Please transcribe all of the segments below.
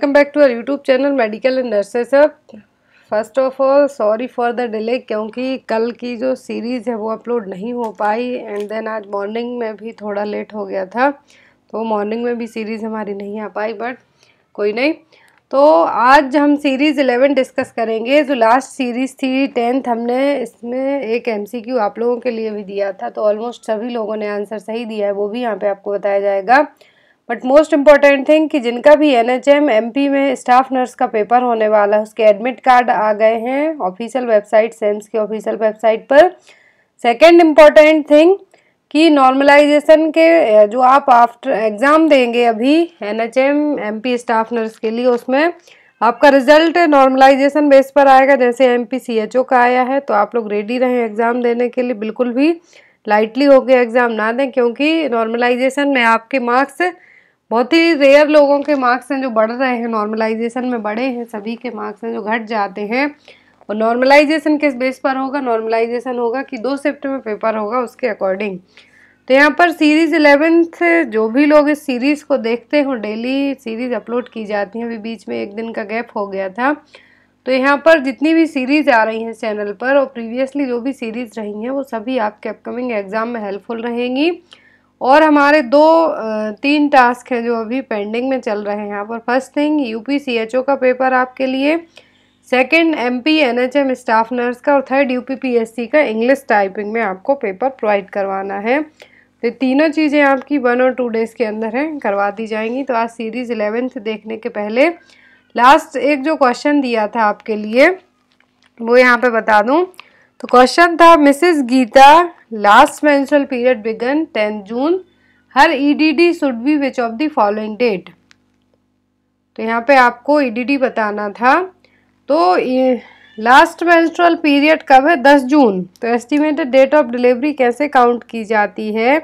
Welcome back to our YouTube channel medical and nurses up first of all sorry for the delay क्योंकि कल की जो series है वो अपलोड नहीं हो पाई एंड देन आज मॉर्निंग में भी थोड़ा लेट हो गया था तो मॉर्निंग में भी सीरीज़ हमारी नहीं आ पाई बट कोई नहीं तो आज हम सीरीज़ इलेवन डिस्कस करेंगे जो लास्ट सीरीज़ थी टेंथ हमने इसमें एक क्यू आप लोगों के लिए भी दिया था तो ऑलमोस्ट सभी लोगों ने आंसर सही दिया है वो भी यहाँ पर आपको बताया जाएगा बट मोस्ट इम्पॉर्टेंट थिंग कि जिनका भी N H M M P में स्टाफ नर्स का पेपर होने वाला है उसके एडमिट कार्ड आ गए हैं ऑफिशियल वेबसाइट सेम्स की ऑफिशियल वेबसाइट पर सेकेंड इम्पॉर्टेंट थिंग कि नॉर्मलाइजेशन के जो आप आफ्टर एग्ज़ाम देंगे अभी N H M M P staff nurse के लिए उसमें आपका रिजल्ट नॉर्मलाइजेशन बेस पर आएगा जैसे M P C H O का आया है तो आप लोग रेडी रहें एग्ज़ाम देने के लिए बिल्कुल भी लाइटली होकर एग्ज़ाम ना दें क्योंकि नॉर्मलाइजेशन में आपके मार्क्स बहुत ही रेयर लोगों के मार्क्स हैं जो बढ़ रहे हैं नॉर्मलाइजेशन में बढ़े हैं सभी के मार्क्स हैं जो घट जाते हैं और नॉर्मलाइजेशन किस बेस पर होगा नॉर्मलाइजेशन होगा कि दो शिफ्ट में पेपर होगा उसके अकॉर्डिंग तो यहाँ पर सीरीज़ इलेवेंथ जो भी लोग इस सीरीज़ को देखते हो डेली सीरीज़ अपलोड की जाती है अभी बीच में एक दिन का गैप हो गया था तो यहाँ पर जितनी भी सीरीज़ आ रही हैं इस चैनल पर और प्रीवियसली जो भी सीरीज़ रही हैं वो सभी आपके अपकमिंग एग्ज़ाम में हेल्पफुल रहेंगी और हमारे दो तीन टास्क हैं जो अभी पेंडिंग में चल रहे हैं यहाँ पर फर्स्ट थिंग यूपी सीएचओ का पेपर आपके लिए second M P N H M staff nurse का और third U P P S C का इंग्लिश टाइपिंग में आपको पेपर प्रोवाइड करवाना है तो तीनों चीज़ें आपकी वन और टू डेज़ के अंदर हैं करवा दी जाएंगी तो आज सीरीज़ इलेवेंथ देखने के पहले लास्ट एक जो क्वेश्चन दिया था आपके लिए वो यहाँ पे बता दूँ तो क्वेश्चन था Mrs Geeta last menstrual period began 10th June her EDD should be which of the following date तो यहाँ पे आपको EDD बताना था तो लास्ट मेंस्ट्रुअल पीरियड कब है 10 जून तो एस्टिमेटेड डेट ऑफ डिलीवरी कैसे काउंट की जाती है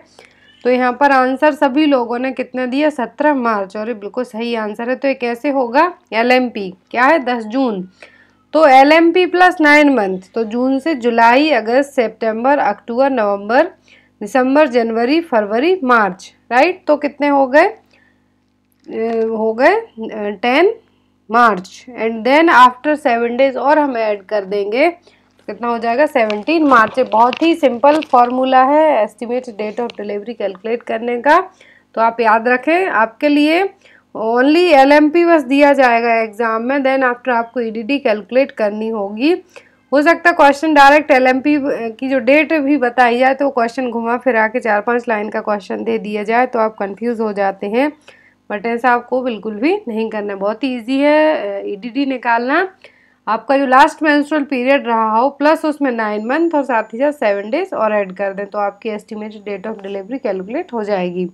तो यहाँ पर आंसर सभी लोगों ने कितना दिया 17 मार्च और ये बिल्कुल सही आंसर है तो ये कैसे होगा एल क्या है दस जून तो L M P plus nine month तो जून से जुलाई अगस्त सेप्टेम्बर अक्टूबर नवम्बर दिसंबर जनवरी फरवरी मार्च राइट तो कितने हो गए हो गए ten March and then after seven days और हम ऐड कर देंगे तो कितना हो जाएगा सेवनटीन मार्च बहुत ही सिंपल फॉर्मूला है estimate date of delivery calculate करने का तो आप याद रखें आपके लिए ओनली एल एम पी बस दिया जाएगा एग्ज़ाम में देन आफ्टर आपको ई डी डी कैलकुलेट करनी होगी हो सकता question direct L M P की जो डेट भी बताई जाए तो क्वेश्चन घुमा फिरा के चार पांच लाइन का क्वेश्चन दे दिया जाए तो आप कंफ्यूज हो जाते हैं बट ऐसा आपको बिल्कुल भी नहीं करना बहुत इजी ईजी है ई डी डी निकालना आपका जो लास्ट मेंस्ट्रुअल पीरियड रहा हो प्लस उसमें नाइन मंथ और साथ ही साथ सेवन डेज और ऐड कर दें तो आपकी estimated date of delivery calculate हो जाएगी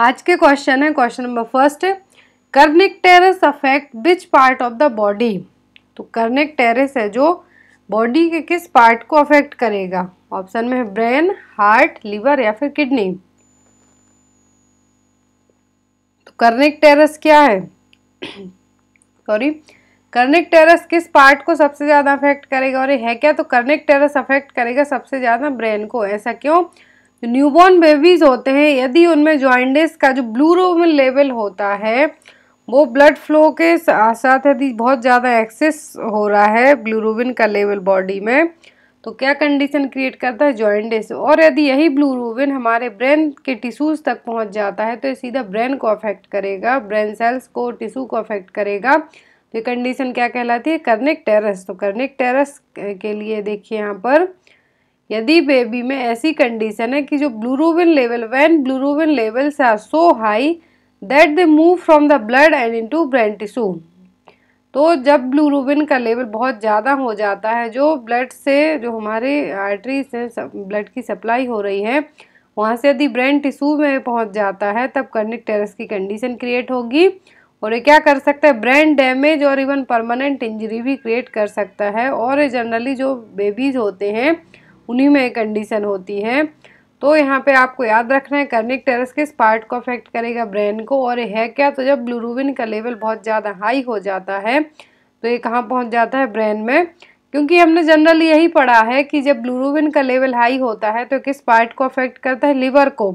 आज के क्वेश्चन है question number first kernicterus affect which part of the body तो कर्निक टेरेस है जो बॉडी के किस पार्ट को अफेक्ट करेगा ऑप्शन में है ब्रेन हार्ट लीवर या फिर किडनी तो कर्निक टेरेस क्या है सॉरी कर्निक टेरस किस पार्ट को सबसे ज़्यादा अफेक्ट करेगा और ये है क्या तो कर्निक टेरस अफेक्ट करेगा सबसे ज़्यादा ब्रेन को ऐसा क्यों न्यूबॉर्न बेबीज़ होते हैं यदि उनमें ज्वाइंडेस का जो ब्लू रोम लेवल होता है वो ब्लड फ्लो के साथ यदि बहुत ज़्यादा एक्सेस हो रहा है ब्लूरोबिन का लेवल बॉडी में तो क्या कंडीशन क्रिएट करता है जॉइंडिस और यदि यही ब्लूरोबिन हमारे ब्रेन के टिश्यूज़ तक पहुंच जाता है तो ये सीधा ब्रेन को अफेक्ट करेगा ब्रेन सेल्स को टिश्यू को अफेक्ट करेगा तो ये कंडीशन क्या कहलाती है कर्निक टेरस तो कर्निक टेरस के लिए देखिए यहाँ पर यदि बेबी में ऐसी कंडीशन है कि जो bilirubin level when bilirubin levels are so high that they move from the blood and into brain tissue तो जब ब्लूरोविन का लेवल बहुत ज़्यादा हो जाता है जो ब्लड से जो हमारे आर्टरी से ब्लड की सप्लाई हो रही है वहाँ से यदि ब्रेन टिश्यू में पहुँच जाता है तब कर्निक टेरस की कंडीशन क्रिएट होगी और ये क्या कर सकता है ब्रेन डैमेज और इवन परमानेंट इंजरी भी क्रिएट कर सकता है और जनरली जो बेबीज़ होते हैं उन्हीं में कंडीशन होती है तो यहाँ पे आपको याद रखना है कर्निक टेरस किस पार्ट को अफेक्ट करेगा ब्रेन को और है क्या तो जब ब्लूरूबिन का लेवल बहुत ज़्यादा हाई हो जाता है तो ये कहाँ पहुँच जाता है ब्रेन में क्योंकि हमने जनरली यही पढ़ा है कि जब ब्लूरूबिन का लेवल हाई होता है तो किस पार्ट को अफेक्ट करता है लिवर को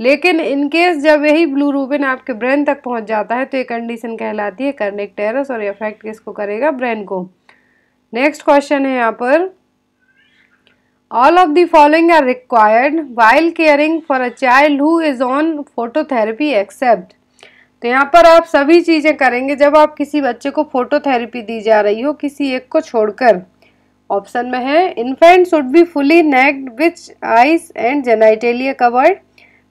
लेकिन इनकेस जब यही ब्लू रूबिन आपके ब्रेन तक पहुंच जाता है तो ये कंडीशन कहलाती है कर्निक टेरस और ये अफेक्ट किसको करेगा ब्रेन को नेक्स्ट क्वेश्चन है यहाँ पर all of the following are required while caring for a child who is on phototherapy except तो यहाँ पर आप सभी चीज़ें करेंगे जब आप किसी बच्चे को फोटोथेरेपी दी जा रही हो किसी एक को छोड़कर ऑप्शन में है infant should be fully naked with eyes and genitalia covered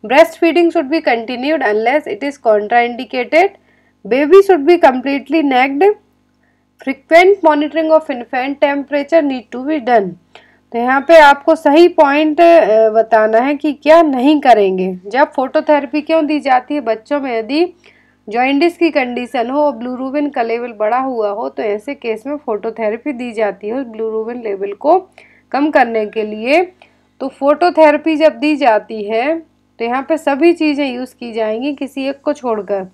breast feeding should be continued unless it is contraindicated baby should be completely naked frequent monitoring of infant temperature need to be done तो यहाँ पे आपको सही point बताना है कि क्या नहीं करेंगे जब फोटोथेरेपी क्यों दी जाती है बच्चों में यदि जॉइंडिस की कंडीशन हो और रूबिन का लेवल बढ़ा हुआ हो तो ऐसे केस में फोटोथेरेपी दी जाती है रूबिन लेवल को कम करने के लिए तो फोटोथेरेपी जब दी जाती है तो यहाँ पे सभी चीज़ें यूज़ की जाएंगी किसी एक को छोड़कर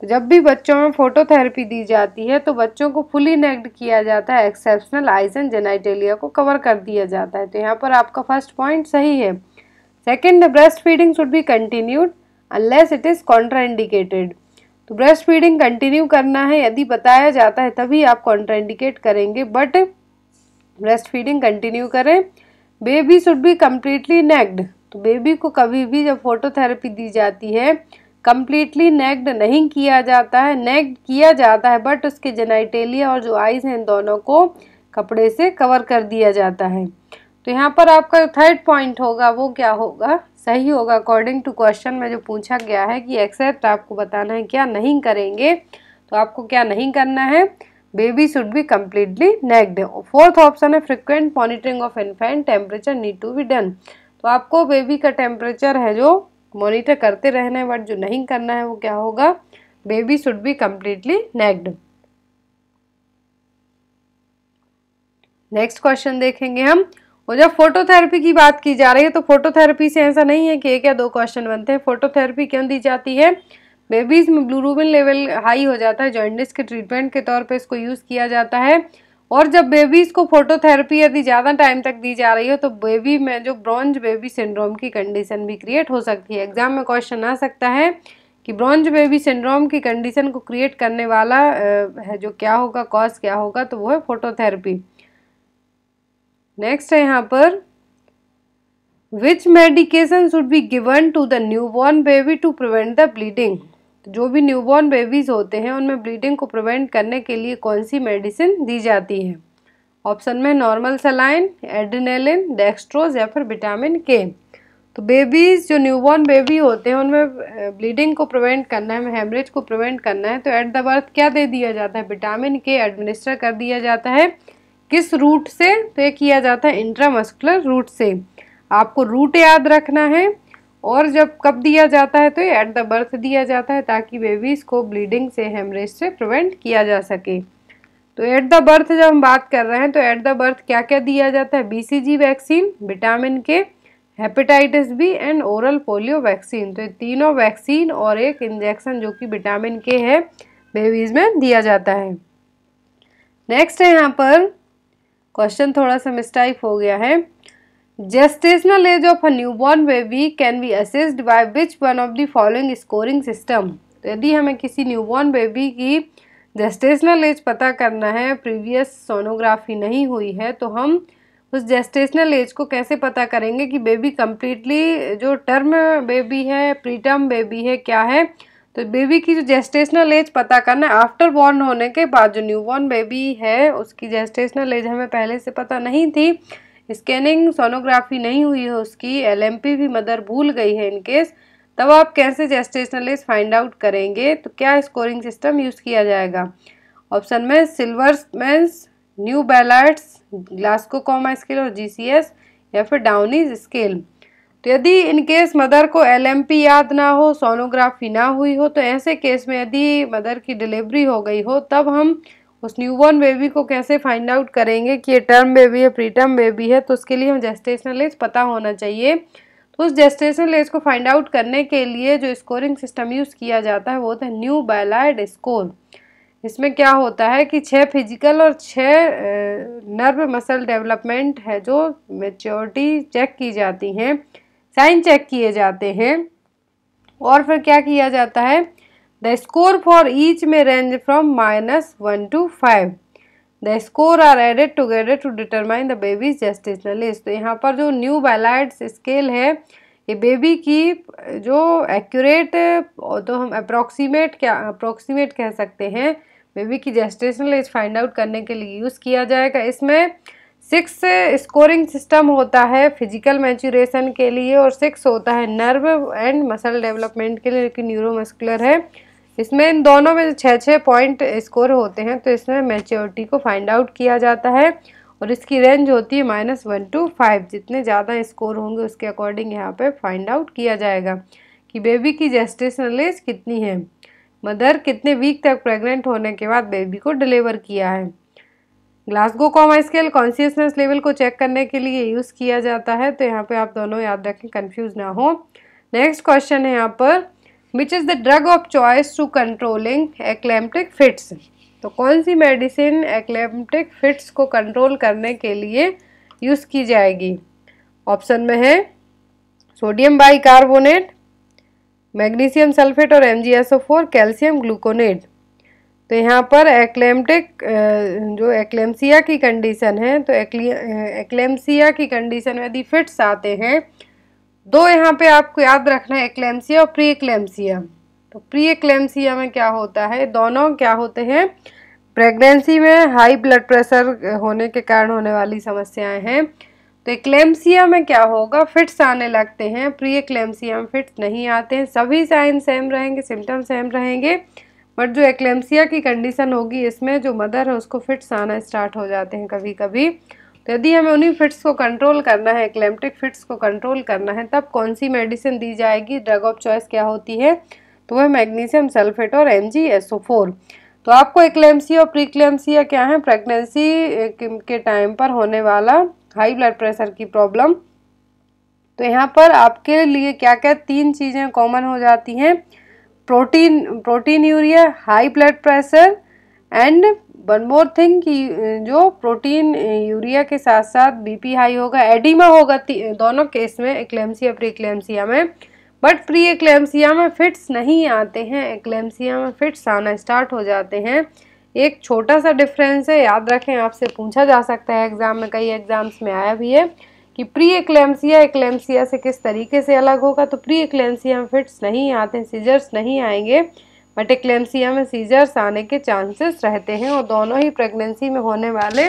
तो जब भी बच्चों में फोटोथेरेपी दी जाती है तो बच्चों को फुली नेग्ड किया जाता है एक्सेप्शनल आइजन जेनाइटेलिया को कवर कर दिया जाता है तो यहाँ पर आपका फर्स्ट पॉइंट सही है second breast feeding should be continued unless it is contraindicated तो ब्रेस्ट फीडिंग कंटिन्यू करना है यदि बताया जाता है तभी आप कॉन्ट्राइंडिकेट करेंगे बट ब्रेस्ट फीडिंग कंटिन्यू करें baby should be completely naked तो बेबी को कभी भी जब फोटोथेरेपी दी जाती है कम्प्लीटली नेग्ड नहीं किया जाता है नेग्ड किया जाता है बट उसके जेनाइटेलिया और जो आइज हैं इन दोनों को कपड़े से कवर कर दिया जाता है तो यहाँ पर आपका थर्ड पॉइंट होगा वो क्या होगा सही होगा अकॉर्डिंग टू क्वेश्चन में जो पूछा गया है कि एक्सेप्ट आपको बताना है क्या नहीं करेंगे तो आपको क्या नहीं करना है baby should be completely naked fourth option है frequent monitoring of infant temperature need to be done तो आपको बेबी का टेम्परेचर है जो मॉनिटर करते रहना है बट जो नहीं करना है वो क्या होगा baby should be completely naked next question देखेंगे हम और जब फोटोथेरेपी की बात की जा रही है तो फोटोथेरेपी से ऐसा नहीं है कि एक या दो क्वेश्चन बनते हैं फोटोथेरेपी क्यों दी जाती है बेबीज़ में ब्लूरूबिन लेवल हाई हो जाता है जॉइंडिस के ट्रीटमेंट के तौर पे इसको यूज़ किया जाता है और जब बेबीज़ को फोटोथेरेपी यदि ज़्यादा टाइम तक दी जा रही हो तो बेबी में जो ब्रॉन्ज बेबी सिंड्रोम की कंडीशन भी क्रिएट हो सकती है एग्ज़ाम में क्वेश्चन आ सकता है कि ब्रॉन्ज बेबी सिंड्रोम की कंडीशन को क्रिएट करने वाला है जो क्या होगा कॉज क्या होगा तो वो है फोटोथेरेपी नेक्स्ट है यहाँ पर which medication should be given to the newborn baby to prevent the bleeding जो भी न्यूबॉर्न बेबीज़ होते हैं उनमें ब्लीडिंग को प्रिवेंट करने के लिए कौन सी मेडिसिन दी जाती है ऑप्शन में नॉर्मल सलाइन एड्रिनेलिन डेक्स्ट्रोज या फिर विटामिन के तो बेबीज़ जो न्यूबॉर्न बेबी होते हैं उनमें ब्लीडिंग को प्रिवेंट करना है हेमरेज को प्रिवेंट करना है तो एट द बर्थ क्या दे दिया जाता है विटामिन के एडमिनिस्टर कर दिया जाता है किस रूट से तो ये किया जाता है इंट्रामस्कुलर रूट से आपको रूट याद रखना है और जब कब दिया जाता है तो एट द बर्थ दिया जाता है ताकि बेबीज़ को ब्लीडिंग से हेमरेज से प्रिवेंट किया जा सके तो एट द बर्थ जब हम बात कर रहे हैं तो एट द बर्थ क्या क्या दिया जाता है BCG vaccine vitamin K hepatitis B and oral polio vaccine तो ये तीनों वैक्सीन और एक इंजेक्शन जो कि विटामिन के है बेबीज़ में दिया जाता है नेक्स्ट है यहाँ पर क्वेश्चन थोड़ा सा मिस्टाइप हो गया है Gestational age of a newborn baby can be assessed by which one of the following scoring system? यदि हमें किसी न्यूबॉर्न बेबी की जेस्टेशनल एज पता करना है प्रीवियस सोनोग्राफी नहीं हुई है तो हम उस जेस्टेशनल एज को कैसे पता करेंगे कि बेबी कम्प्लीटली जो टर्म बेबी है टर्म बेबी है क्या है तो बेबी की जो जेस्टेशनल एज पता करना है आफ्टर बॉर्न होने के बाद जो न्यूबॉर्न बेबी है उसकी जेस्टेशनल एज हमें पहले से पता नहीं थी स्कैनिंग सोनोग्राफी नहीं हुई है उसकी एल भी मदर भूल गई है इनकेस तब आप कैसे जेस्टेशनलिस्ट फाइंड आउट करेंगे तो क्या स्कोरिंग सिस्टम यूज़ किया जाएगा ऑप्शन में मेंस new Ballard's Glasgow coma scale और जी या फिर डाउनीज स्केल तो यदि इन केस मदर को एल याद ना हो सोनोग्राफी ना हुई हो तो ऐसे केस में यदि मदर की डिलीवरी हो गई हो तब हम उस न्यू बॉर्न बेबी को कैसे फाइंड आउट करेंगे कि ये टर्म बेबी है प्री टर्म बेबी है तो उसके लिए हम जेस्टेशनल एज पता होना चाहिए तो उस जेस्टेशनल एज को फाइंड आउट करने के लिए जो स्कोरिंग सिस्टम यूज़ किया जाता है वो होता है न्यू बैलाइड स्कोर इसमें क्या होता है कि छः फिजिकल और छः नर्व मसल डेवलपमेंट है जो मेच्योरिटी चेक की जाती हैं साइन चेक किए जाते हैं और फिर क्या किया जाता है the score for each may range from minus one to five the score are added together to determine the baby's gestational age तो यहाँ पर जो न्यू बैलाइड्स स्केल है ये बेबी की जो एक्यूरेट तो हम अप्रोक्सीमेट क्या अप्रोक्सीमेट कह सकते हैं बेबी की जेस्टेशनल एज फाइंड आउट करने के लिए यूज़ किया जाएगा इसमें सिक्स स्कोरिंग सिस्टम होता है फिजिकल मैचूरेशन के लिए और सिक्स होता है नर्व एंड मसल डेवलपमेंट के लिए लेकिन न्यूरोमस्कुलर है इसमें इन दोनों में छः छः पॉइंट स्कोर होते हैं तो इसमें मेच्योरिटी को फाइंड आउट किया जाता है और इसकी रेंज होती है माइनस वन टू फाइव जितने ज़्यादा स्कोर होंगे उसके अकॉर्डिंग यहाँ पे फाइंड आउट किया जाएगा कि बेबी की जेस्टेशनल एज कितनी है मदर कितने वीक तक प्रेग्नेंट होने के बाद बेबी को डिलीवर किया है Glasgow coma scale consciousness level को चेक करने के लिए यूज़ किया जाता है तो यहाँ पर आप दोनों याद रखें कन्फ्यूज़ ना हो नेक्स्ट क्वेश्चन है यहाँ पर which is the drug of choice to controlling eclamptic fits तो कौन सी मेडिसिन एक्लेम्प्टिक फिट्स को कंट्रोल करने के लिए यूज़ की जाएगी ऑप्शन में है सोडियम बाइकार्बोनेट मैग्नीशियम सल्फेट और एम कैल्शियम ग्लूकोनेट तो यहाँ पर एक्लेम्टिक जो एक्लेम्सिया की कंडीशन है तो एक्लेम्सिया की कंडीशन में यदि फिट्स आते हैं दो यहाँ पे आपको याद रखना है एक्लेम्सिया और प्री एक्लेम्सिया तो प्री एक्लेम्सिया में क्या होता है दोनों क्या होते हैं प्रेगनेंसी में हाई ब्लड प्रेशर होने के कारण होने वाली समस्याएं हैं तो एक्लेम्सिया में क्या होगा फिट्स आने लगते हैं प्री एक्लेम्सिया में फिट्स नहीं आते हैं सभी साइन सेम रहेंगे सिम्टम सेम रहेंगे बट जो एक्लेम्सिया की कंडीशन होगी इसमें जो मदर है उसको फिट्स आना स्टार्ट हो जाते हैं कभी कभी तो यदि हमें उन्हीं फिट्स को कंट्रोल करना है क्लेम्प्टिक फिट्स को कंट्रोल करना है तब कौन सी मेडिसिन दी जाएगी ड्रग ऑफ चॉइस क्या होती है तो वह मैग्नीशियम सल्फेट और एम तो आपको एक्लेम्सी और या क्या है प्रेगनेंसी के टाइम पर होने वाला हाई ब्लड प्रेशर की प्रॉब्लम तो यहाँ पर आपके लिए क्या क्या तीन चीज़ें कॉमन हो जाती हैं protein proteinuria high blood pressure and one more thing कि जो प्रोटीन यूरिया के साथ साथ बीपी हाई होगा एडिमा होगा दोनों केस में एक्लेम्सिया प्री एक्लेम्सिया में बट प्री एक्लेम्सिया में फिट्स नहीं आते हैं एक्लेम्सिया में फिट्स आना स्टार्ट हो जाते हैं एक छोटा सा डिफरेंस है याद रखें आपसे पूछा जा सकता है एग्ज़ाम में कई एग्ज़ाम्स में आया भी है कि प्री एक्लेम्सिया एक्लेम्सिया से किस तरीके से अलग होगा तो प्री एक्लेम्सिया में फिट्स नहीं आते सीजर्स नहीं आएंगे एक्लेम्सिया में सीजर्स आने के चांसेस रहते हैं और दोनों ही प्रेगनेंसी में होने वाले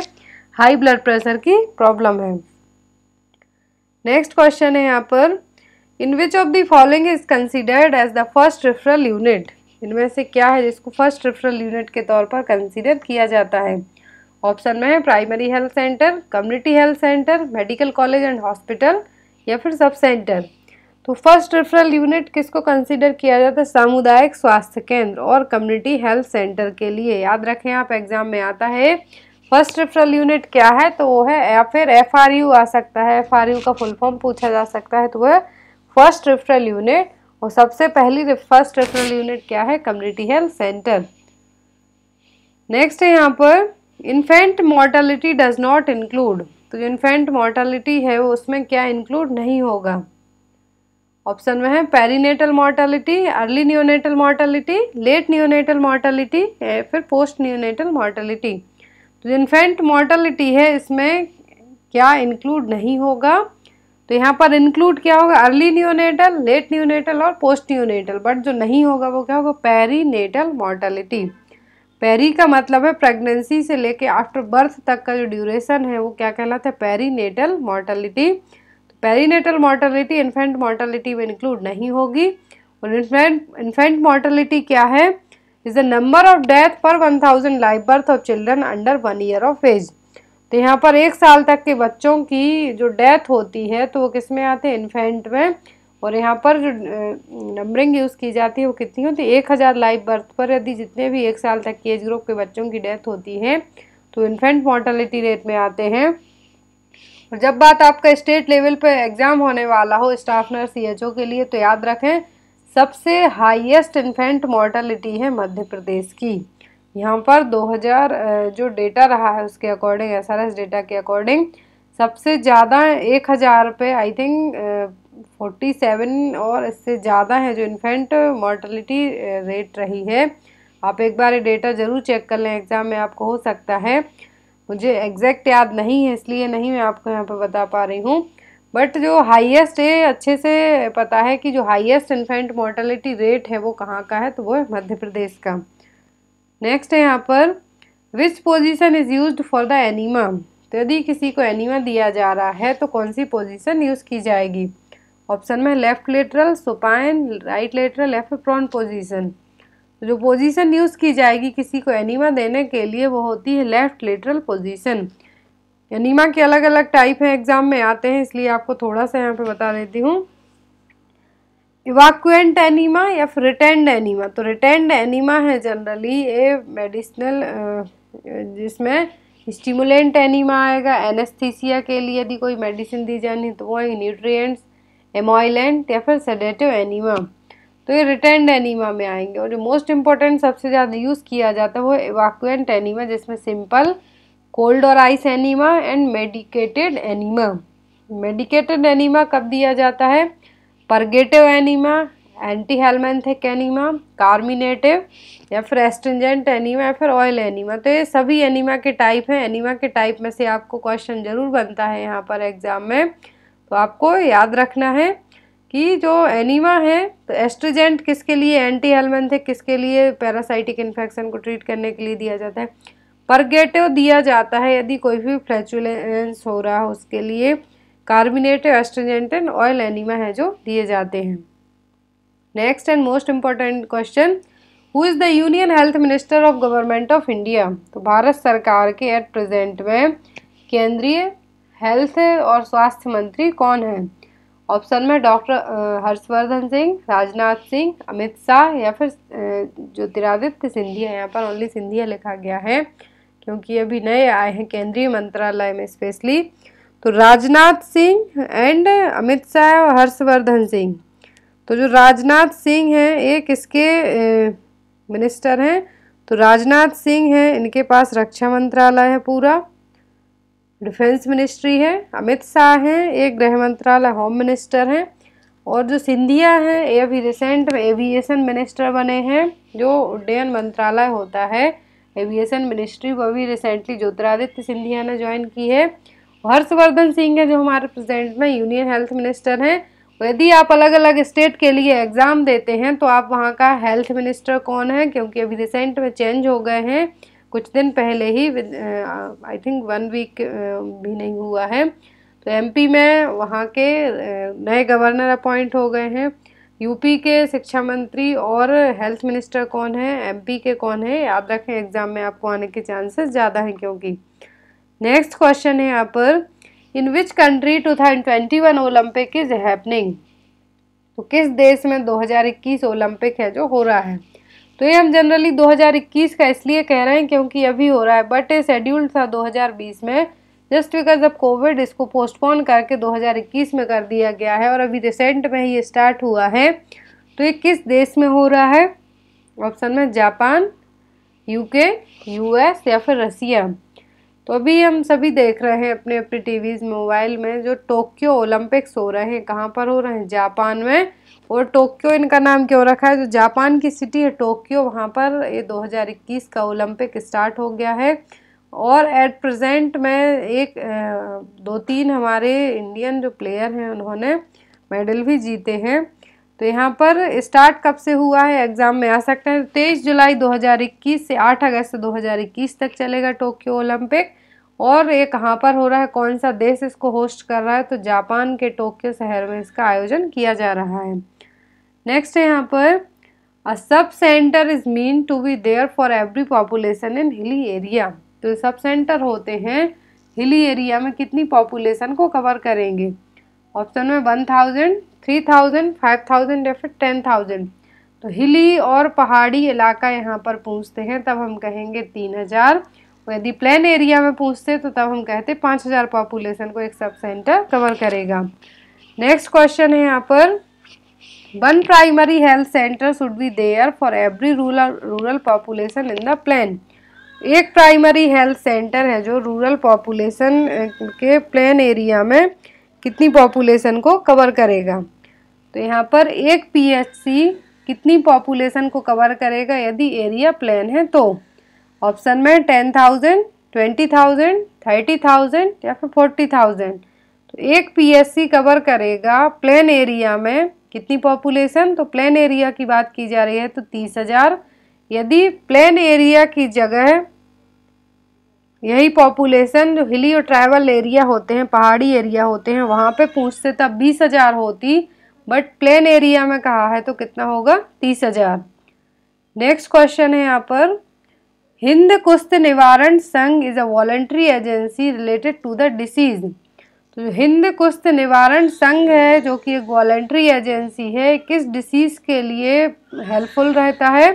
हाई ब्लड प्रेशर की प्रॉब्लम है नेक्स्ट क्वेश्चन है यहाँ पर in which of the following is considered as the first referral unit इनमें से क्या है जिसको फर्स्ट रेफरल यूनिट के तौर पर कंसिडर किया जाता है ऑप्शन में है primary health centre community health centre medical college and hospital या फिर सब सेंटर तो फर्स्ट रेफरल यूनिट किसको कंसिडर किया जाता है सामुदायिक स्वास्थ्य केंद्र और कम्युनिटी हेल्थ सेंटर के लिए याद रखें आप एग्जाम में आता है फर्स्ट रेफरल यूनिट क्या है तो वो है या फिर एफ आ सकता है एफ का फुल फॉर्म पूछा जा सकता है तो वह फर्स्ट रेफरल यूनिट और सबसे पहली फर्स्ट रेफरल यूनिट क्या है कम्युनिटी हेल्थ सेंटर नेक्स्ट है यहाँ पर infant mortality does not include तो जो इन्फेंट मोर्टलिटी है वो उसमें क्या इंक्लूड नहीं होगा ऑप्शन में है perinatal mortality early neonatal mortality late neonatal mortality फिर पोस्ट न्योनेटल मॉर्टेलिटी तो इन्फेंट मॉर्टेलिटी है इसमें क्या इंक्लूड नहीं होगा तो यहाँ पर इंक्लूड क्या होगा अर्ली न्योनेटल लेट न्योनेटल और पोस्ट न्योनेटल बट जो नहीं होगा वो क्या होगा पेरीनेटल मॉर्टेलिटी पेरी का मतलब है प्रेगनेंसी से लेके आफ्टर बर्थ तक का जो ड्यूरेशन है वो क्या कहलाता है perinatal mortality perinatal mortality infant mortality में इंक्लूड नहीं होगी और इन्फेंट इन्फेंट मॉर्टलिटी क्या है is the number of death per one thousand live birth of children under one year of age तो यहाँ पर एक साल तक के बच्चों की जो डेथ होती है तो वो किस में आते हैं इन्फेंट में और यहाँ पर जो नंबरिंग यूज़ की जाती है वो कितनी होती है एक हज़ार लाइव बर्थ पर यदि जितने भी एक साल तक की एज ग्रुप के बच्चों की डेथ होती है तो इन्फेंट मॉर्टलिटी रेट में आते हैं और जब बात आपका स्टेट लेवल पर एग्ज़ाम होने वाला हो स्टाफ नर्स सी के लिए तो याद रखें सबसे हाईएस्ट इन्फेंट मॉर्टलिटी है मध्य प्रदेश की यहाँ पर 2000 जो डेटा रहा है उसके according S R S data के अकॉर्डिंग सबसे ज़्यादा एक हज़ार पे आई थिंक फोर्टी सेवन और इससे ज़्यादा है जो इन्फेंट मॉर्टलिटी रेट रही है आप एक बार ये डेटा ज़रूर चेक कर लें एग्ज़ाम में आपको हो सकता है मुझे एग्जैक्ट याद नहीं है इसलिए नहीं मैं आपको यहाँ पर बता पा रही हूँ बट जो हाईएस्ट है अच्छे से पता है कि जो हाईएस्ट इन्फेंट मोर्टेलिटी रेट है वो कहाँ का है तो वो है मध्य प्रदेश का नेक्स्ट है यहाँ पर which position is used for the enema तो यदि किसी को एनीमा दिया जा रहा है तो कौन सी पोजीशन यूज़ की जाएगी ऑप्शन में left lateral supine right lateral F position जो पोजीशन यूज़ की जाएगी किसी को एनीमा देने के लिए वो होती है लेफ़्ट लेटरल पोजीशन एनीमा के अलग अलग टाइप हैं एग्ज़ाम में आते हैं इसलिए आपको थोड़ा सा यहाँ पे बता देती हूँ इवाकुएंट एनिमा या फिर रिटेंड एनीमा तो रिटेंड एनीमा है जनरली ए मेडिसिनल जिसमें स्टिमुलेंट एनीमा आएगा एनेस्थीसिया के लिए यदि कोई मेडिसिन दी जानी तो वो है एमोइलेंट या फिर सेडेटिव एनिमा तो ये रिटर्न एनीमा में आएंगे और जो मोस्ट इम्पॉर्टेंट सबसे ज़्यादा यूज़ किया जाता है वो इवाकुएंट एनीमा जिसमें सिंपल कोल्ड और ice enema and medicated enema medicated enema कब दिया जाता है purgative enema anti helminthic enema carminative या फिर एस्टेंजेंट एनीमा या फिर ऑयल एनीमा तो ये सभी एनीमा के टाइप हैं एनीमा के टाइप में से आपको क्वेश्चन ज़रूर बनता है यहाँ पर एग्ज़ाम में तो आपको याद रखना है कि जो एनीमा है तो एस्ट्रोजेंट किसके लिए एंटी हेलमेंथिक किसके लिए पैरासाइटिक इन्फेक्शन को ट्रीट करने के लिए दिया जाता है परगेटिव दिया जाता है यदि कोई भी फ्लैचुलेंस हो रहा हो उसके लिए carminative astringent and oil enema है जो दिए जाते हैं next and most important question who is the union health minister of government of India तो भारत सरकार के एट प्रेजेंट में केंद्रीय हेल्थ और स्वास्थ्य मंत्री कौन है ऑप्शन में डॉक्टर हर्षवर्धन सिंह राजनाथ सिंह अमित शाह या फिर ज्योतिरादित्य सिंधिया यहाँ पर ओनली सिंधिया लिखा गया है क्योंकि अभी नए आए हैं केंद्रीय मंत्रालय में स्पेशली तो राजनाथ सिंह एंड अमित शाह और हर्षवर्धन सिंह तो जो राजनाथ सिंह हैं ये किसके मिनिस्टर हैं तो राजनाथ सिंह हैं इनके पास रक्षा मंत्रालय है पूरा डिफेंस मिनिस्ट्री है अमित शाह हैं एक गृह मंत्रालय होम मिनिस्टर हैं और जो सिंधिया हैं ये अभी रिसेंट में एविएशन मिनिस्टर बने हैं जो उड्डयन मंत्रालय होता है एविएशन मिनिस्ट्री वो अभी रिसेंटली ज्योतिरादित्य सिंधिया ने ज्वाइन की है हर्षवर्धन सिंह है जो हमारे प्रेजेंट में यूनियन हेल्थ मिनिस्टर हैं तो यदि आप अलग अलग स्टेट के लिए एग्ज़ाम देते हैं तो आप वहाँ का हेल्थ मिनिस्टर कौन है क्योंकि अभी रिसेंट में चेंज हो गए हैं कुछ दिन पहले ही आई थिंक वन वीक भी नहीं हुआ है तो एमपी में वहाँ के नए गवर्नर अपॉइंट हो गए हैं यूपी के शिक्षा मंत्री और हेल्थ मिनिस्टर कौन है एमपी के कौन है याद रखें एग्ज़ाम में आपको आने के चांसेस ज़्यादा हैं क्योंकि नेक्स्ट क्वेश्चन है यहाँ पर in which country two thousand twenty one Olympic is happening तो किस देश में 2021 ओलंपिक है जो हो रहा है तो ये हम जनरली 2021 का इसलिए कह रहे हैं क्योंकि अभी हो रहा है बट ये शेड्यूल्ड था 2020 में जस्ट बिकॉज अब कोविड इसको पोस्टपोन करके 2021 में कर दिया गया है और अभी रिसेंट में ही ये स्टार्ट हुआ है तो ये किस देश में हो रहा है ऑप्शन में जापान यूके यूएस या फिर रसिया तो अभी हम सभी देख रहे हैं अपने अपने टीवीज़ मोबाइल में जो टोक्यो ओलंपिक्स हो रहे हैं कहाँ पर हो रहे हैं जापान में और टोक्यो इनका नाम क्यों रखा है जो जापान की सिटी है टोक्यो वहाँ पर ये 2021 का ओलंपिक स्टार्ट हो गया है और एट प्रेजेंट में एक दो तीन हमारे इंडियन जो प्लेयर हैं उन्होंने मेडल भी जीते हैं तो यहाँ पर स्टार्ट कब से हुआ है एग्ज़ाम में आ सकते हैं तेईस जुलाई 2021 से 8 अगस्त 2021 तक चलेगा टोक्यो ओलंपिक और ये कहाँ पर हो रहा है कौन सा देश इसको होस्ट कर रहा है तो जापान के टोक्यो शहर में इसका आयोजन किया जा रहा है नेक्स्ट है यहाँ पर a sub centre is mean to be there for every population in hilly area तो सब सेंटर होते हैं हिली एरिया में कितनी पॉपुलेशन को कवर करेंगे ऑप्शन में one thousand three thousand five thousand या फिर टेन थाउजेंड तो हिली और पहाड़ी इलाका यहाँ पर पूछते हैं तब हम कहेंगे तीन हज़ार यदि प्लेन एरिया में पूछते तो तब हम कहते पाँच हज़ार पॉपुलेशन को एक सब सेंटर कवर करेगा नेक्स्ट क्वेश्चन है यहाँ पर one primary health centre should be there for every rural rural population in the plan एक प्राइमरी हेल्थ सेंटर है जो रूरल पॉपुलेशन के प्लेन एरिया में कितनी पॉपुलेशन को कवर करेगा तो यहाँ पर एक पीएचसी कितनी पॉपुलेशन को कवर करेगा यदि एरिया प्लान है तो ऑप्शन में ten thousand twenty thousand thirty thousand या फिर फोर्टी थाउजेंड तो एक पीएचसी कवर करेगा प्लान एरिया में कितनी पॉपुलेशन तो प्लेन एरिया की बात की जा रही है तो तीस हजार यदि प्लेन एरिया की जगह यही पॉपुलेशन जो हिली और ट्राइवल एरिया होते हैं पहाड़ी एरिया होते हैं वहाँ पे पूछते तब बीस हजार होती बट प्लेन एरिया में कहा है तो कितना होगा तीस हजार नेक्स्ट क्वेश्चन है यहाँ पर Hind Kusht Nivaran Sangh is a voluntary agency related to the disease Hind Kusht Nivaran Sangh है जो कि एक वॉल्ट्री एजेंसी है किस डिसीज़ के लिए हेल्पफुल रहता है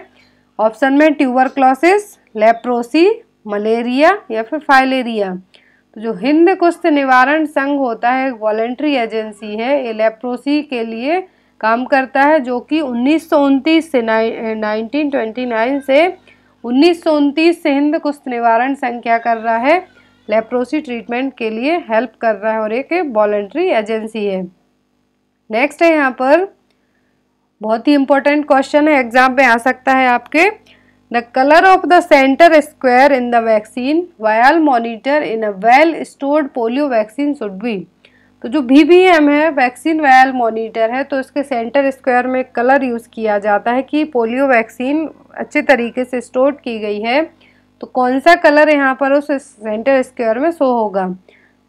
ऑप्शन में ट्यूबर क्लॉसिस लेप्रोसी मलेरिया या फिर फाइलेरिया तो जो हिंद कुस्त निवारण संघ होता है एक वॉल्ट्री एजेंसी है ये लेप्रोसी के लिए काम करता है जो कि उन्नीस से नाइनटीन से उन्नीस से हिंद कुस्त निवारण संघ क्या कर रहा है लेप्रोसी ट्रीटमेंट के लिए हेल्प कर रहा है और एक वॉल्ट्री एजेंसी है नेक्स्ट है यहाँ पर बहुत ही इंपॉर्टेंट क्वेश्चन है एग्जाम में आ सकता है आपके the colour of the centre square in the vaccine vial monitor in a well stored polio vaccine should be तो जो भी एम है वैक्सीन वायल मॉनिटर है तो इसके सेंटर स्क्वायर में कलर यूज़ किया जाता है कि पोलियो वैक्सीन अच्छे तरीके से स्टोर की गई है तो कौन सा कलर यहाँ पर उस सेंटर स्क्वायर में शो होगा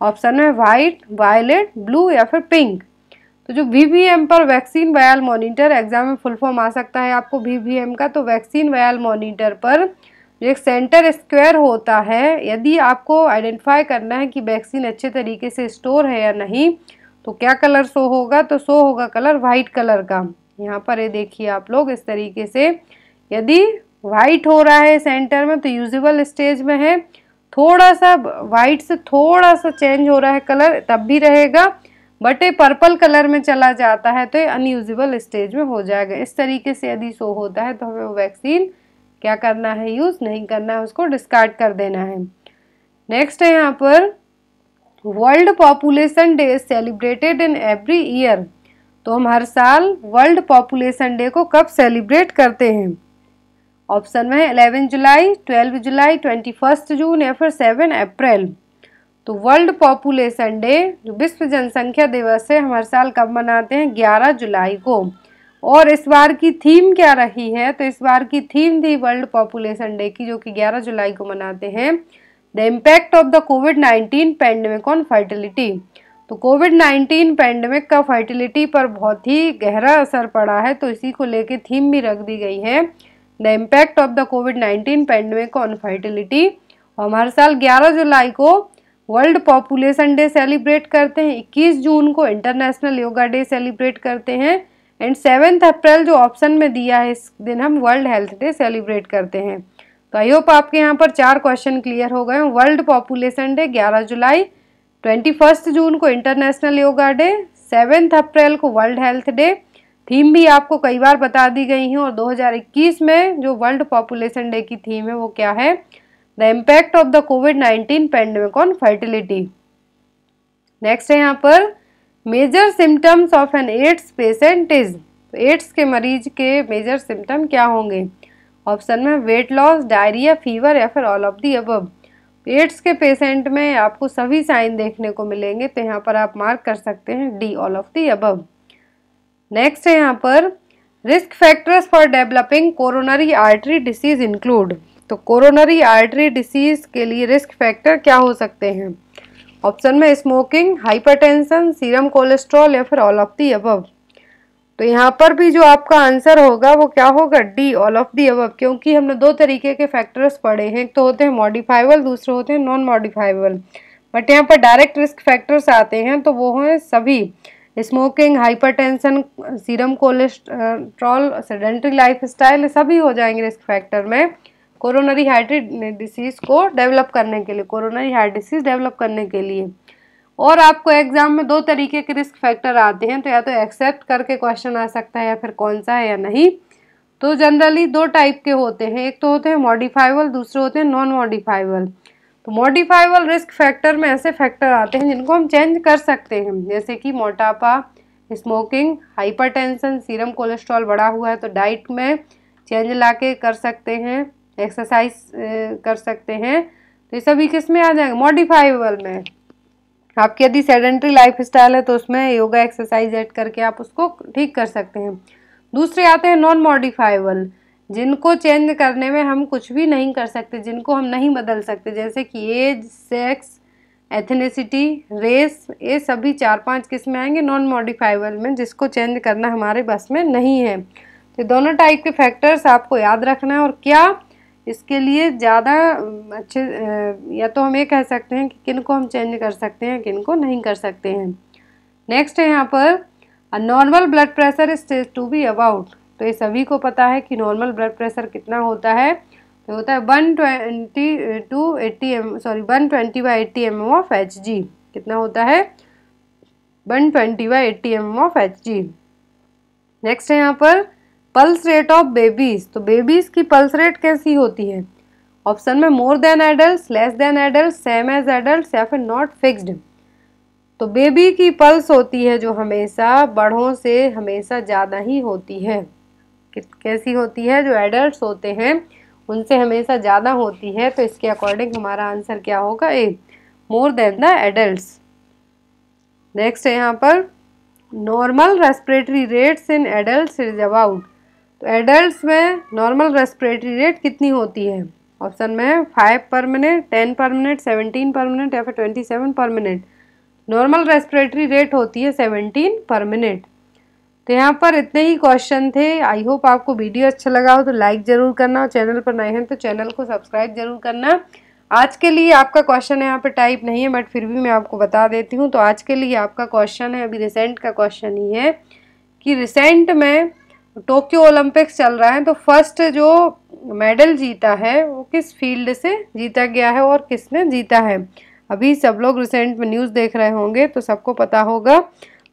ऑप्शन में वाइट वायलेट ब्लू या फिर पिंक तो जो एम पर वैक्सीन वायल मॉनिटर एग्जाम में फुल फॉर्म आ सकता है आपको एम का तो वैक्सीन वायल मॉनिटर पर जो एक सेंटर स्क्वायर होता है यदि आपको आइडेंटिफाई करना है कि वैक्सीन अच्छे तरीके से स्टोर है या नहीं तो क्या कलर शो होगा तो शो होगा कलर वाइट कलर का यहाँ पर ये देखिए आप लोग इस तरीके से यदि वाइट हो रहा है सेंटर में तो यूजेबल स्टेज में है थोड़ा सा वाइट से थोड़ा सा चेंज हो रहा है कलर तब भी रहेगा बट ये पर्पल कलर में चला जाता है तो ये अनयूजेबल स्टेज में हो जाएगा इस तरीके से यदि शो होता है तो हमें वो वैक्सीन क्या करना है यूज़ नहीं करना है उसको डिस्कार्ड कर देना है नेक्स्ट है यहाँ पर World Population Day is celebrated in every year तो हम हर साल वर्ल्ड पॉपुलेशन डे को कब सेलिब्रेट करते हैं ऑप्शन में eleven July twelve July twenty first June या फिर सेवन अप्रैल तो वर्ल्ड पॉपुलेशन डे जो विश्व जनसंख्या दिवस है हम हर साल कब मनाते हैं ग्यारह जुलाई को और इस बार की थीम क्या रही है तो इस बार की थीम थी वर्ल्ड पॉपुलेशन डे की जो कि 11 जुलाई को मनाते हैं the impact of the COVID 19 pandemic on fertility तो कोविड 19 पेंडेमिक का फर्टिलिटी पर बहुत ही गहरा असर पड़ा है तो इसी को लेके थीम भी रख दी गई है the impact of the COVID nineteen pandemic on fertility और हमारे साल ग्यारह जुलाई को वर्ल्ड पॉपुलेशन डे सेलिब्रेट करते हैं इक्कीस जून को इंटरनेशनल योगा डे सेलिब्रेट करते हैं एंड सेवेंथ अप्रैल जो ऑप्शन में दिया है इस दिन हम वर्ल्ड हेल्थ डे सेलिब्रेट करते हैं तो आई होप आपके यहाँ पर चार क्वेश्चन क्लियर हो गए वर्ल्ड पॉपुलेशन डे 11 जुलाई 21 जून को International Yoga Day seventh April को वर्ल्ड हेल्थ डे थीम भी आपको कई बार बता दी गई है और 2021 में जो वर्ल्ड पॉपुलेशन डे की थीम है वो क्या है the impact of the COVID 19 pandemic on fertility next है यहाँ पर major symptoms of an AIDS patient is तो एड्स के मरीज के मेजर सिम्टम क्या होंगे ऑप्शन में वेट लॉस डायरिया फीवर या फिर ऑल ऑफ दी अब एड्स के पेशेंट में आपको सभी साइन देखने को मिलेंगे तो यहाँ पर आप मार्क कर सकते हैं D all of the above next है यहाँ पर risk factors for developing coronary artery disease include तो कोरोनरी आर्टरी डिसीज के लिए रिस्क फैक्टर क्या हो सकते हैं ऑप्शन में स्मोकिंग हाइपरटेंशन सीरम कोलेस्ट्रॉल या फिर ऑल ऑफ दी अबव तो यहाँ पर भी जो आपका आंसर होगा वो क्या होगा D all of the above क्योंकि हमने दो तरीके के फैक्टर्स पढ़े हैं एक तो होते हैं मॉडिफाइबल दूसरे होते हैं नॉन मॉडिफाइबल बट यहाँ पर डायरेक्ट रिस्क फैक्टर्स आते हैं तो वो हैं सभी smoking hypertension serum cholesterol sedentary lifestyle सभी हो जाएंगे रिस्क फैक्टर में कोरोनरी हार्ट डिसीज़ को डेवलप करने के लिए कोरोनरी हार्ट डिसीज़ डेवलप करने के लिए और आपको एग्ज़ाम में दो तरीके के रिस्क फैक्टर आते हैं तो या तो एक्सेप्ट करके क्वेश्चन आ सकता है या फिर कौन सा है या नहीं तो जनरली दो टाइप के होते हैं एक तो होते हैं मॉडिफाइबल दूसरे होते हैं नॉन मॉडिफाइबल तो मॉडिफाइबल रिस्क फैक्टर में ऐसे फैक्टर आते हैं जिनको हम चेंज कर सकते हैं जैसे कि मोटापा स्मोकिंग हाइपरटेंशन सीरम कोलेस्ट्रॉल बढ़ा हुआ है तो डाइट में चेंज ला के कर सकते हैं एक्सरसाइज कर सकते हैं तो ये सभी किस में आ जाएंगे मॉडिफाइबल में आपकी यदि सेडेंट्री लाइफ स्टाइल है तो उसमें योगा एक्सरसाइज ऐड करके आप उसको ठीक कर सकते हैं दूसरे आते हैं नॉन मॉडिफाइबल जिनको चेंज करने में हम कुछ भी नहीं कर सकते जिनको हम नहीं बदल सकते जैसे कि एज सेक्स एथेनिसिटी रेस ये सभी चार पांच किस्में आएंगे नॉन मॉडिफाइबल में जिसको चेंज करना हमारे बस में नहीं है तो दोनों टाइप के फैक्टर्स आपको याद रखना है और क्या इसके लिए ज़्यादा अच्छे या तो हम ये कह सकते हैं कि किन को हम चेंज कर सकते हैं किन को नहीं कर सकते हैं नेक्स्ट है यहाँ पर normal blood pressure stage to be about तो ये सभी को पता है कि नॉर्मल ब्लड प्रेशर कितना होता है तो होता है one twenty to eighty M sorry one twenty by eighty M of H G कितना होता है one twenty by eighty M M of H G next है यहाँ पर पल्स रेट ऑफ बेबीज़ तो बेबीज़ की पल्स रेट कैसी होती है ऑप्शन में more than adult less than adult same as adult या फिर नॉट फिक्स्ड तो बेबी की पल्स होती है जो हमेशा बड़ों से हमेशा ज़्यादा ही होती है कैसी होती है जो एडल्ट होते हैं उनसे हमेशा ज़्यादा होती है तो इसके अकॉर्डिंग हमारा आंसर क्या होगा A more than the adult next है यहाँ पर normal respiratory rates in adult is about तो एडल्ट में नॉर्मल रेस्परेटरी रेट कितनी होती है ऑप्शन में five per minute ten per minute seventeen per minute या फिर twenty seven per minute normal respiratory rate होती है सेवनटीन पर मिनट तो यहाँ पर इतने ही क्वेश्चन थे आई होप आपको वीडियो अच्छा लगा हो तो लाइक ज़रूर करना और चैनल पर नए हैं तो चैनल को सब्सक्राइब जरूर करना आज के लिए आपका क्वेश्चन यहाँ पर टाइप नहीं है बट फिर भी मैं आपको बता देती हूँ तो आज के लिए आपका क्वेश्चन है अभी रिसेंट का क्वेश्चन ही है कि रिसेंट में टोक्यो ओलंपिक्स चल रहा है तो फर्स्ट जो मेडल जीता है वो किस फील्ड से जीता गया है और किसने जीता है अभी सब लोग रिसेंट में न्यूज़ देख रहे होंगे तो सबको पता होगा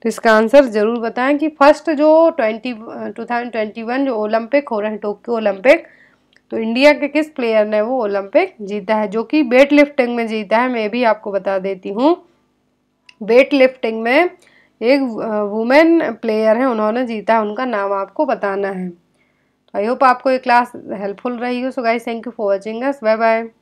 तो इसका आंसर ज़रूर बताएं कि फर्स्ट जो twenty two thousand twenty one जो ओलंपिक हो रहे हैं टोक्यो ओलंपिक तो इंडिया के किस प्लेयर ने वो ओलंपिक जीता है जो कि वेट लिफ्टिंग में जीता है मैं भी आपको बता देती हूँ वेट लिफ्टिंग में एक वुमेन प्लेयर हैं उन्होंने जीता है उनका नाम आपको बताना है आई होप आपको ये क्लास हेल्पफुल रही हो so guys thank you for watching us bye bye